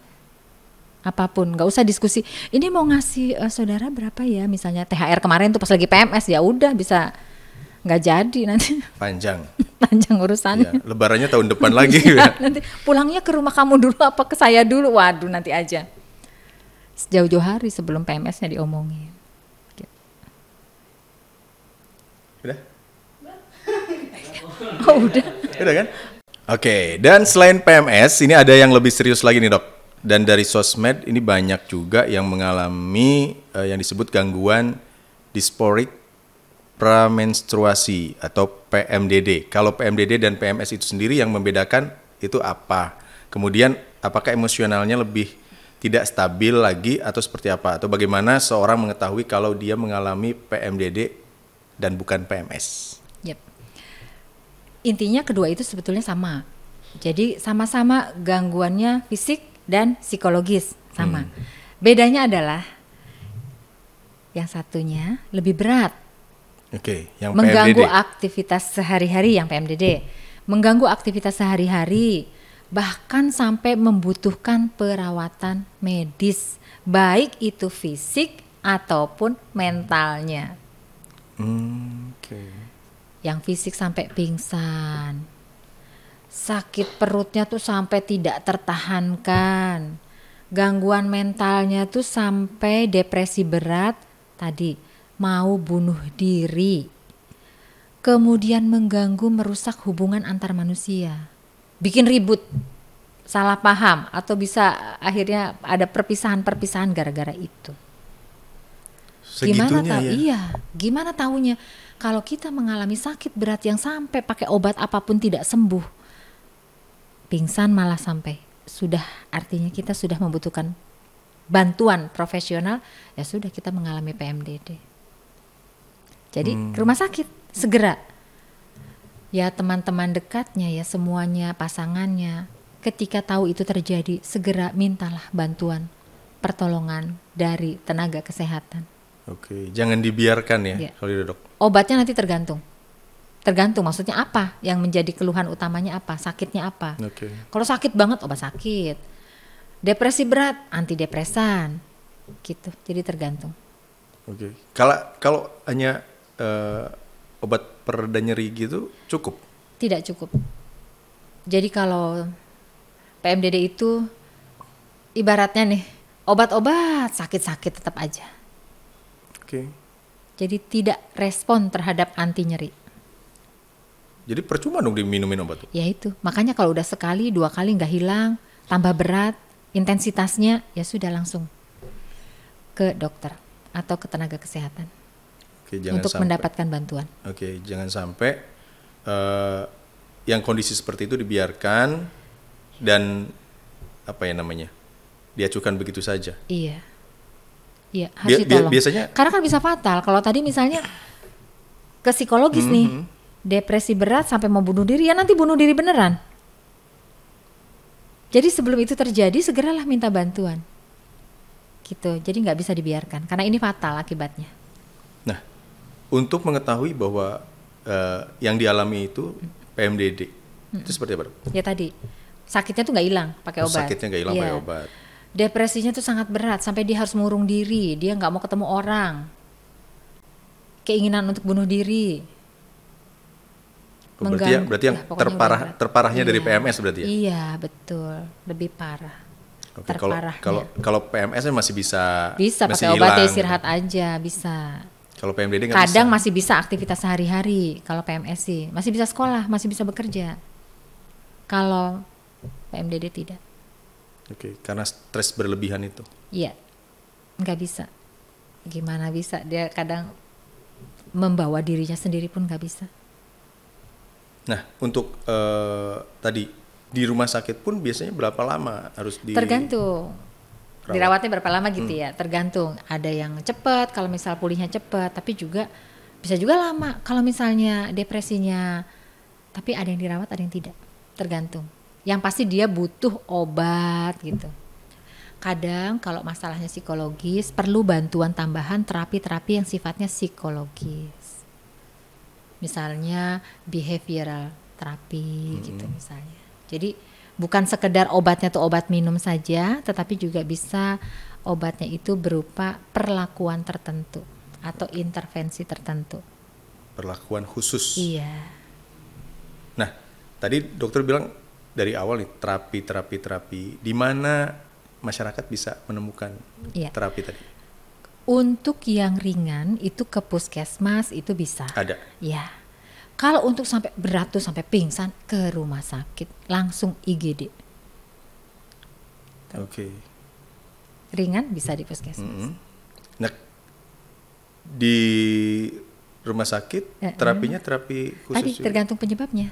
apapun nggak usah diskusi ini mau ngasih uh, saudara berapa ya misalnya THR kemarin tuh pas lagi PMS ya udah bisa nggak jadi nanti (laughs) panjang panjang urusannya ya, lebarannya tahun depan (laughs) lagi ya, nanti pulangnya ke rumah kamu dulu apa ke saya dulu waduh nanti aja sejauh-jauh hari sebelum PMSnya diomongin udah (laughs) oh udah udah kan oke okay, dan selain PMS ini ada yang lebih serius lagi nih dok dan dari sosmed ini banyak juga yang mengalami uh, yang disebut gangguan disporik pramenstruasi atau PMDD. Kalau PMDD dan PMS itu sendiri yang membedakan itu apa? Kemudian apakah emosionalnya lebih tidak stabil lagi atau seperti apa? Atau bagaimana seorang mengetahui kalau dia mengalami PMDD dan bukan PMS? Yep. Intinya kedua itu sebetulnya sama. Jadi sama-sama gangguannya fisik dan psikologis sama. Hmm. Bedanya adalah yang satunya lebih berat. Oke, okay, yang mengganggu PMDD. aktivitas sehari-hari yang PMDD, mengganggu aktivitas sehari-hari bahkan sampai membutuhkan perawatan medis, baik itu fisik ataupun mentalnya. Hmm, Oke. Okay. Yang fisik sampai pingsan, sakit perutnya tuh sampai tidak tertahankan. Gangguan mentalnya tuh sampai depresi berat tadi, mau bunuh diri. Kemudian mengganggu merusak hubungan antar manusia. Bikin ribut, salah paham atau bisa akhirnya ada perpisahan-perpisahan gara-gara itu. Segitunya gimana tahu? Ya? Iya, gimana tahunya? Kalau kita mengalami sakit berat yang sampai pakai obat apapun tidak sembuh, pingsan malah sampai sudah artinya kita sudah membutuhkan bantuan profesional ya sudah kita mengalami PMDD. Jadi hmm. rumah sakit segera. Ya teman-teman dekatnya ya semuanya pasangannya ketika tahu itu terjadi segera mintalah bantuan pertolongan dari tenaga kesehatan. Oke, jangan dibiarkan ya, ya. kalau dok. Obatnya nanti tergantung tergantung maksudnya apa yang menjadi keluhan utamanya apa sakitnya apa okay. kalau sakit banget obat sakit depresi berat antidepresan gitu jadi tergantung oke okay. kalau kalau hanya uh, obat pereda nyeri gitu cukup tidak cukup jadi kalau PMDD itu ibaratnya nih obat-obat sakit-sakit tetap aja oke okay. jadi tidak respon terhadap anti nyeri jadi percuma dong diminumin obat tuh. Ya itu. Makanya kalau udah sekali, dua kali nggak hilang, tambah berat, intensitasnya ya sudah langsung ke dokter atau ke tenaga kesehatan. Oke, jangan untuk sampai, mendapatkan bantuan. Oke, jangan sampai uh, yang kondisi seperti itu dibiarkan dan apa ya namanya? diacukan begitu saja. Iya. Iya, harus bi- ditolong. biasanya karena kan bisa fatal. Kalau tadi misalnya ke psikologis mm-hmm. nih hmm depresi berat sampai mau bunuh diri ya nanti bunuh diri beneran. Jadi sebelum itu terjadi segeralah minta bantuan. Gitu. Jadi nggak bisa dibiarkan karena ini fatal akibatnya. Nah, untuk mengetahui bahwa uh, yang dialami itu PMDD hmm. itu seperti apa? Ya tadi sakitnya tuh nggak hilang pakai obat. Sakitnya nggak hilang ya. pakai obat. Depresinya tuh sangat berat sampai dia harus mengurung diri, dia nggak mau ketemu orang, keinginan untuk bunuh diri, Oh, berarti, ya, berarti yang ya, terparah berat. terparahnya iya. dari PMS berarti ya? Iya betul, lebih parah. Okay, Kalau kalau PMS masih bisa bisa masih pakai obat istirahat aja bisa. Kalau PMDD kadang masih bisa aktivitas sehari-hari. Kalau PMS sih masih bisa sekolah, masih bisa bekerja. Kalau PMDD tidak. Oke, karena stres berlebihan itu. Iya, nggak bisa. Gimana bisa? Dia kadang membawa dirinya sendiri pun nggak bisa. Nah, untuk uh, tadi di rumah sakit pun biasanya berapa lama harus di Tergantung. Rawat. Dirawatnya berapa lama gitu hmm. ya, tergantung. Ada yang cepat kalau misal pulihnya cepat, tapi juga bisa juga lama kalau misalnya depresinya tapi ada yang dirawat, ada yang tidak. Tergantung. Yang pasti dia butuh obat gitu. Kadang kalau masalahnya psikologis perlu bantuan tambahan terapi-terapi yang sifatnya psikologis misalnya behavioral terapi hmm. gitu misalnya. Jadi bukan sekedar obatnya tuh obat minum saja, tetapi juga bisa obatnya itu berupa perlakuan tertentu atau intervensi tertentu. Perlakuan khusus. Iya. Nah, tadi dokter bilang dari awal nih terapi terapi terapi di mana masyarakat bisa menemukan iya. terapi tadi untuk yang ringan itu ke puskesmas itu bisa. Ada. Ya. Kalau untuk sampai berat tuh sampai pingsan ke rumah sakit langsung IGD. Oke. Okay. Ringan bisa hmm. di puskesmas. Mm -hmm. Nah, di rumah sakit terapinya terapi khusus. Tadi juga. tergantung penyebabnya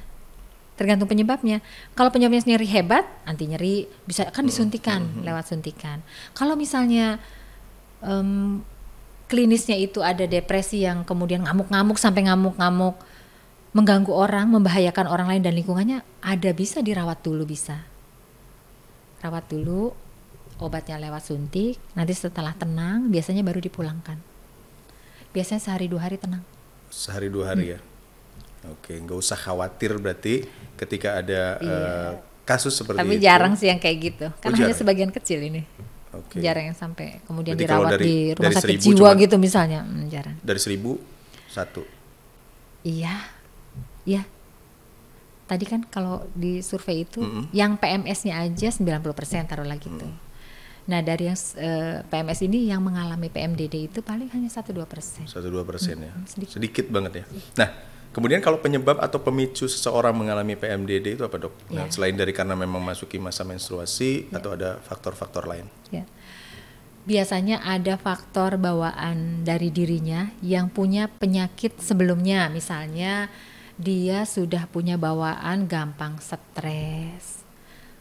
tergantung penyebabnya. Kalau penyebabnya nyeri hebat, anti nyeri bisa kan hmm. disuntikan mm -hmm. lewat suntikan. Kalau misalnya um, klinisnya itu ada depresi yang kemudian ngamuk-ngamuk sampai ngamuk-ngamuk mengganggu orang, membahayakan orang lain dan lingkungannya, ada bisa dirawat dulu bisa. Rawat dulu, obatnya lewat suntik, nanti setelah tenang biasanya baru dipulangkan. Biasanya sehari dua hari tenang. Sehari dua hari ya? hmm. ya? Oke, nggak usah khawatir berarti ketika ada iya. uh, kasus seperti Tapi itu. Tapi jarang sih yang kayak gitu, karena oh, kan hanya sebagian kecil ini. Okay. Jarang yang sampai kemudian Berarti dirawat dari, di rumah dari sakit jiwa cuman, gitu misalnya, hmm, jarang. Dari seribu satu. Iya, iya. Tadi kan kalau di survei itu mm -hmm. yang PMS-nya aja 90% taruh lagi mm. tuh. Nah dari yang uh, eh, PMS ini yang mengalami PMDD itu paling hanya satu dua persen. Satu dua persen ya, sedikit. sedikit banget ya. Nah Kemudian kalau penyebab atau pemicu seseorang mengalami PMDD itu apa dok? Yeah. Nah, ya. selain dari karena memang masuki masa menstruasi yeah. atau ada faktor-faktor lain? Yeah. Biasanya ada faktor bawaan dari dirinya yang punya penyakit sebelumnya, misalnya dia sudah punya bawaan gampang stres,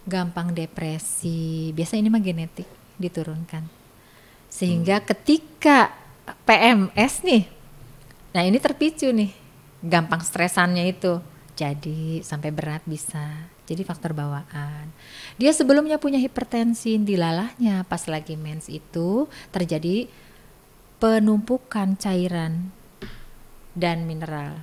gampang depresi. Biasanya ini mah genetik diturunkan. Sehingga hmm. ketika PMS nih, nah ini terpicu nih gampang stresannya itu jadi sampai berat bisa jadi faktor bawaan dia sebelumnya punya hipertensi di lalahnya pas lagi mens itu terjadi penumpukan cairan dan mineral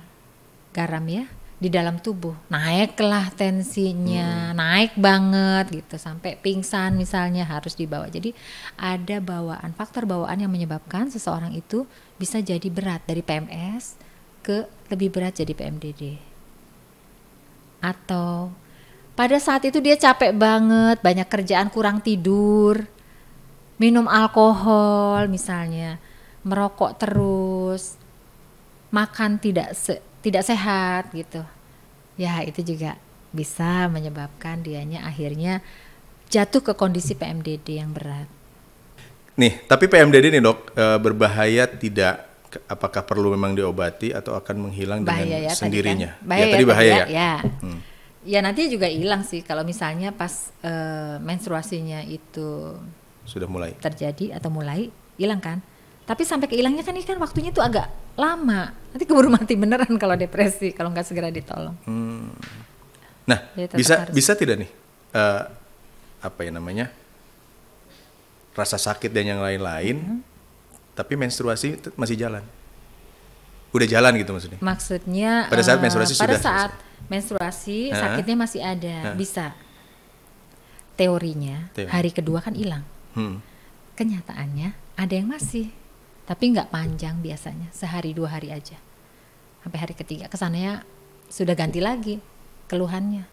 garam ya di dalam tubuh naiklah tensinya hmm. naik banget gitu sampai pingsan misalnya harus dibawa jadi ada bawaan faktor bawaan yang menyebabkan seseorang itu bisa jadi berat dari PMS ke lebih berat jadi PMDD. Atau pada saat itu dia capek banget, banyak kerjaan, kurang tidur, minum alkohol misalnya, merokok terus, makan tidak se tidak sehat gitu. Ya, itu juga bisa menyebabkan dianya akhirnya jatuh ke kondisi PMDD yang berat. Nih, tapi PMDD nih dok, eh, berbahaya tidak apakah perlu memang diobati atau akan menghilang bahaya dengan ya, sendirinya? Tadi kan? Ya, bahaya ya tadi bahaya ya. Ya, ya. hmm. ya nanti juga hilang sih kalau misalnya pas uh, menstruasinya itu sudah mulai terjadi atau mulai hilang kan. Tapi sampai kehilangnya kan ini kan waktunya itu agak lama. Nanti keburu mati beneran kalau depresi kalau nggak segera ditolong. Hmm. Nah, ya, bisa harus. bisa tidak nih uh, apa ya namanya rasa sakit dan yang lain-lain? Hmm tapi menstruasi masih jalan udah jalan gitu maksudnya maksudnya pada saat eh, menstruasi pada sudah saat menstruasi sakitnya masih ada uh -huh. bisa teorinya Teori. hari kedua kan hilang hmm. kenyataannya ada yang masih tapi nggak panjang biasanya sehari dua hari aja sampai hari ketiga kesannya sudah ganti lagi keluhannya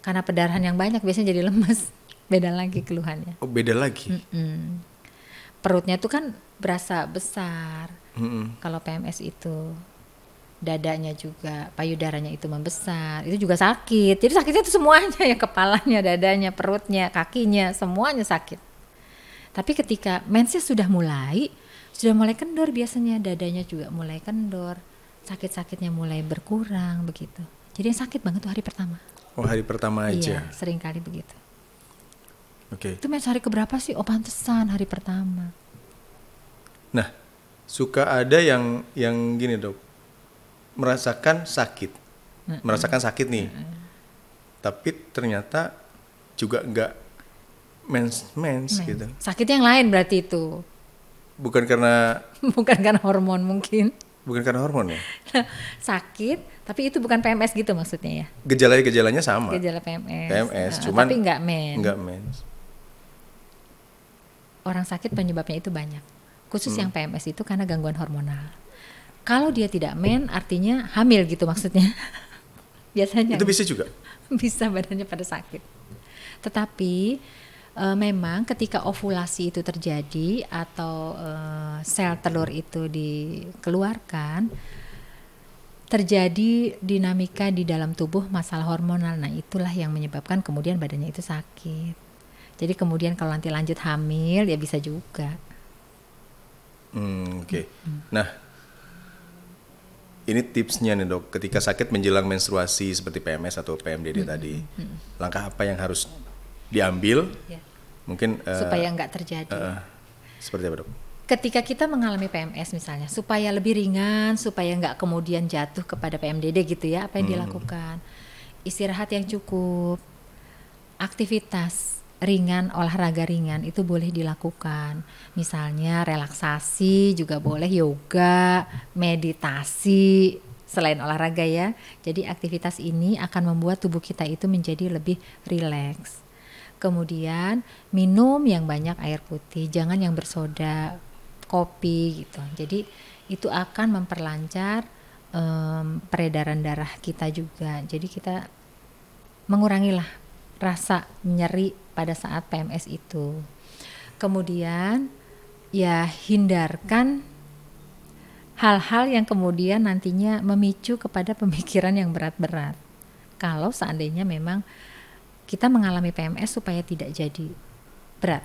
karena perdarahan yang banyak biasanya jadi lemes (laughs) beda lagi keluhannya oh beda lagi Mm-mm. perutnya tuh kan berasa besar mm-hmm. kalau PMS itu dadanya juga payudaranya itu membesar itu juga sakit jadi sakitnya itu semuanya ya kepalanya dadanya perutnya kakinya semuanya sakit tapi ketika mensnya sudah mulai sudah mulai kendor biasanya dadanya juga mulai kendor sakit-sakitnya mulai berkurang begitu jadi yang sakit banget tuh hari pertama oh hari pertama iya, aja iya sering kali begitu oke okay. itu mens hari keberapa sih oh pantesan hari pertama Nah, suka ada yang yang gini dok, merasakan sakit, mm -hmm. merasakan sakit nih, mm -hmm. tapi ternyata juga nggak mens mens mm. gitu. Sakit yang lain berarti itu. Bukan karena. (laughs) bukan karena hormon mungkin. Bukan karena hormon ya? (laughs) sakit, tapi itu bukan PMS gitu maksudnya ya? Gejala-gejalanya sama. Gejala PMS. PMS, nah, cuman. Tapi nggak mens. Nggak mens. Orang sakit penyebabnya itu banyak khusus hmm. yang PMS itu karena gangguan hormonal. Kalau dia tidak men, artinya hamil gitu maksudnya. (laughs) Biasanya. Itu bisa juga. (laughs) Bisa badannya pada sakit. Tetapi e, memang ketika ovulasi itu terjadi atau e, sel telur itu dikeluarkan, terjadi dinamika di dalam tubuh masalah hormonal. Nah itulah yang menyebabkan kemudian badannya itu sakit. Jadi kemudian kalau nanti lanjut hamil ya bisa juga. Hmm, Oke. Okay. Nah, ini tipsnya nih dok. Ketika sakit menjelang menstruasi seperti PMS atau PMDD hmm. tadi, hmm, hmm. langkah apa yang harus diambil? Ya. Mungkin eh, supaya nggak terjadi. Uh, seperti apa dok? Ketika kita mengalami PMS misalnya, supaya lebih ringan, supaya nggak kemudian jatuh kepada PMDD gitu ya, apa yang hmm. dilakukan? Istirahat yang cukup, aktivitas ringan, olahraga ringan itu boleh dilakukan. Misalnya relaksasi juga boleh, yoga, meditasi, selain olahraga ya. Jadi aktivitas ini akan membuat tubuh kita itu menjadi lebih rileks. Kemudian minum yang banyak air putih, jangan yang bersoda, kopi gitu. Jadi itu akan memperlancar um, peredaran darah kita juga. Jadi kita mengurangilah rasa nyeri pada saat PMS itu. Kemudian ya hindarkan hal-hal yang kemudian nantinya memicu kepada pemikiran yang berat-berat. Kalau seandainya memang kita mengalami PMS supaya tidak jadi berat.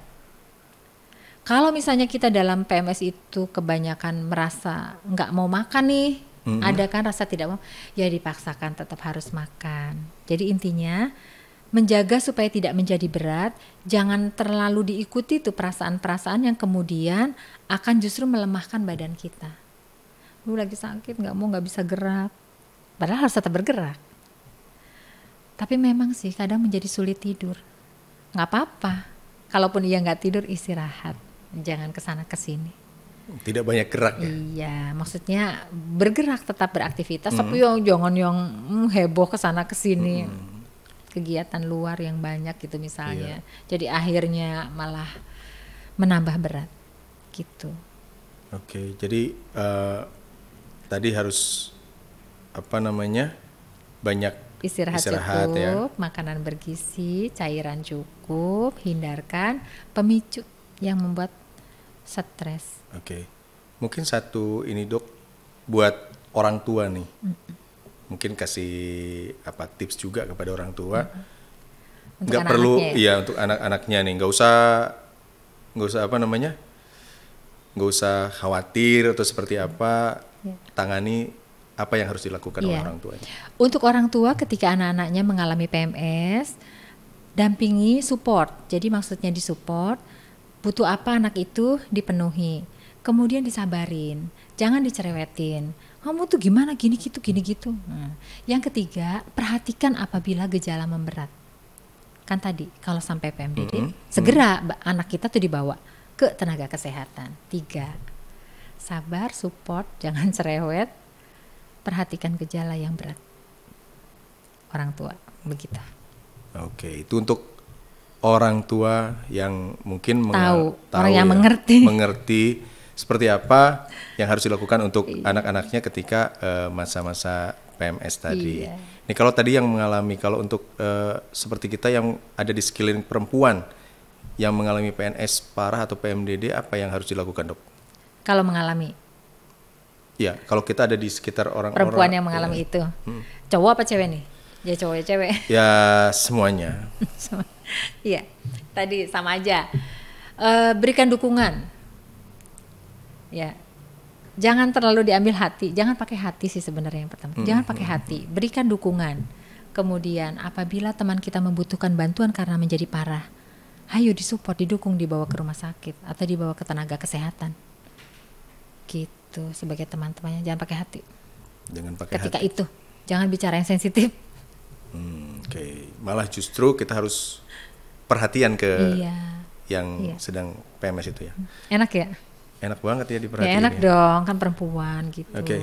Kalau misalnya kita dalam PMS itu kebanyakan merasa nggak mau makan nih, mm-hmm. ada kan rasa tidak mau, ya dipaksakan tetap harus makan. Jadi intinya menjaga supaya tidak menjadi berat, jangan terlalu diikuti tuh perasaan-perasaan yang kemudian akan justru melemahkan badan kita. Lu lagi sakit, nggak mau nggak bisa gerak, padahal harus tetap bergerak. Tapi memang sih kadang menjadi sulit tidur. Nggak apa-apa, kalaupun ia nggak tidur istirahat, jangan kesana kesini. Tidak banyak gerak ya? Iya, maksudnya bergerak tetap beraktivitas, hmm. tapi yang jangan yang hmm, heboh kesana kesini. Hmm kegiatan luar yang banyak gitu misalnya. Iya. Jadi akhirnya malah menambah berat gitu. Oke, jadi uh, tadi harus apa namanya? banyak istirahat, istirahat ya. cukup, ya. makanan bergizi, cairan cukup, hindarkan pemicu yang membuat stres. Oke, mungkin satu ini dok buat orang tua nih, mm -mm mungkin kasih apa tips juga kepada orang tua hmm. nggak perlu ya? ya untuk anak-anaknya nih nggak usah nggak usah apa namanya nggak usah khawatir atau seperti apa ya. tangani apa yang harus dilakukan ya. oleh iya. orang tua. untuk orang tua ketika anak-anaknya mengalami PMS dampingi support jadi maksudnya disupport butuh apa anak itu dipenuhi kemudian disabarin jangan dicerewetin kamu tuh gimana gini gitu gini gitu. hmm. yang ketiga, perhatikan apabila gejala memberat. Kan tadi kalau sampai PMDD, -hmm. Ya, segera -hmm. anak kita tuh dibawa ke tenaga kesehatan. Tiga, sabar, support, (laughs) jangan cerewet, perhatikan gejala yang berat. Orang tua begitu. Oke, itu untuk orang tua yang mungkin tahu, tahu orang yang ya, mengerti mengerti seperti apa yang harus dilakukan untuk iya. anak-anaknya ketika eh, masa-masa uh, PMS tadi. Iya. Nih kalau tadi yang mengalami kalau untuk uh, seperti kita yang ada di sekeliling perempuan yang mengalami PNS parah atau PMDD apa yang harus dilakukan, Dok? Kalau mengalami. Iya, kalau kita ada di sekitar orang-orang perempuan yang mengalami ya. itu. Hmm. Cowok apa cewek nih? Ya cowok ya cewek. Ya semuanya. (laughs) Iya. Tadi sama aja. Uh, berikan dukungan ya jangan terlalu diambil hati jangan pakai hati sih sebenarnya yang pertama jangan hmm, pakai hmm, hati hmm. berikan dukungan kemudian apabila teman kita membutuhkan bantuan karena menjadi parah ayo disupport didukung dibawa ke rumah sakit atau dibawa ke tenaga kesehatan gitu sebagai teman-temannya jangan pakai hati jangan pakai ketika hati. itu jangan bicara yang sensitif hmm, oke okay. malah justru kita harus perhatian ke iya. yang iya. sedang PMS itu ya enak ya enak banget ya, ya diperhatiin. Ya enak ya. dong, kan perempuan gitu. Oke. Okay.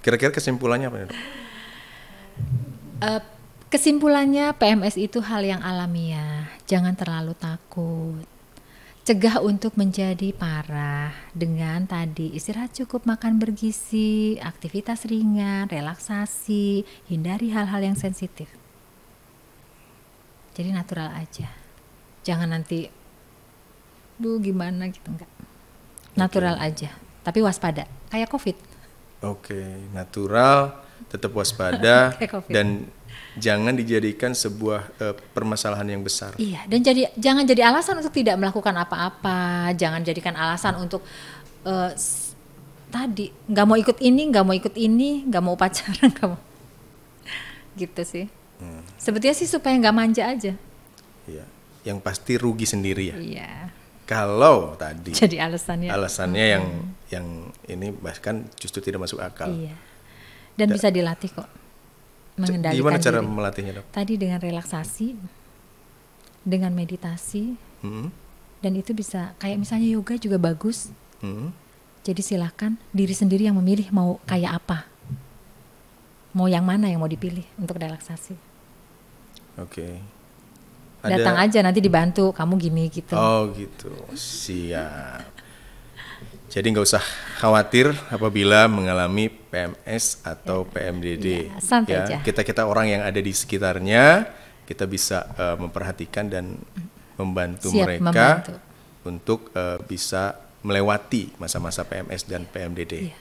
Kira-kira kesimpulannya apa ya? Uh, kesimpulannya PMS itu hal yang alamiah, jangan terlalu takut. Cegah untuk menjadi parah dengan tadi istirahat cukup, makan bergizi, aktivitas ringan, relaksasi, hindari hal-hal yang sensitif. Jadi natural aja. Jangan nanti duh gimana gitu enggak natural okay. aja tapi waspada kayak covid oke okay. natural tetap waspada (laughs) dan jangan dijadikan sebuah uh, permasalahan yang besar iya dan jadi jangan jadi alasan untuk tidak melakukan apa-apa jangan jadikan alasan untuk uh, tadi nggak mau ikut ini nggak mau ikut ini nggak mau pacaran (laughs) kamu gitu sih hmm. sebetulnya sih supaya nggak manja aja iya yang pasti rugi sendiri ya iya kalau tadi jadi alasannya alasannya hmm. yang ini bahkan justru tidak masuk akal iya. dan da bisa dilatih kok mengendalikan gimana cara diri. melatihnya dok tadi dengan relaksasi dengan meditasi hmm. dan itu bisa kayak misalnya yoga juga bagus hmm. jadi silahkan diri sendiri yang memilih mau kayak apa mau yang mana yang mau dipilih untuk relaksasi oke okay. Ada... Datang aja nanti dibantu kamu gini gitu. Oh gitu, siap. Jadi nggak usah khawatir apabila mengalami PMS atau ya, PMDD. Ya, santai ya, aja. Kita kita orang yang ada di sekitarnya kita bisa uh, memperhatikan dan membantu Siap, mereka membantu. untuk uh, bisa melewati masa-masa PMS dan PMDD. Ya.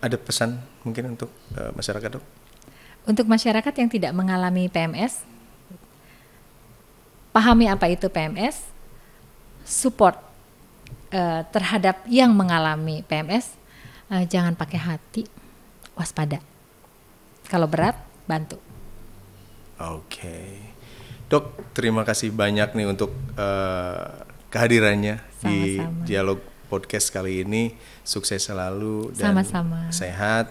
Ada pesan mungkin untuk uh, masyarakat dok? Untuk masyarakat yang tidak mengalami PMS, pahami apa itu PMS, support uh, terhadap yang mengalami PMS, uh, eh, jangan pakai hati, waspada. Kalau berat, bantu. Oke. Okay. Dok, terima kasih banyak nih untuk uh, kehadirannya Sama-sama. di dialog podcast kali ini. Sukses selalu dan Sama-sama. sehat,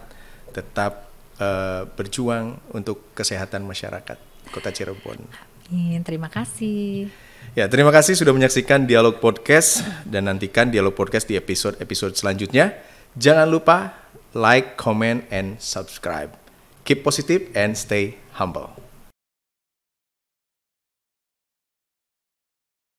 tetap uh, berjuang untuk kesehatan masyarakat Kota Cirebon. Amin. Terima kasih. Ya, terima kasih sudah menyaksikan Dialog Podcast dan nantikan Dialog Podcast di episode-episode selanjutnya. Jangan lupa like, comment, and subscribe. Keep positive and stay humble.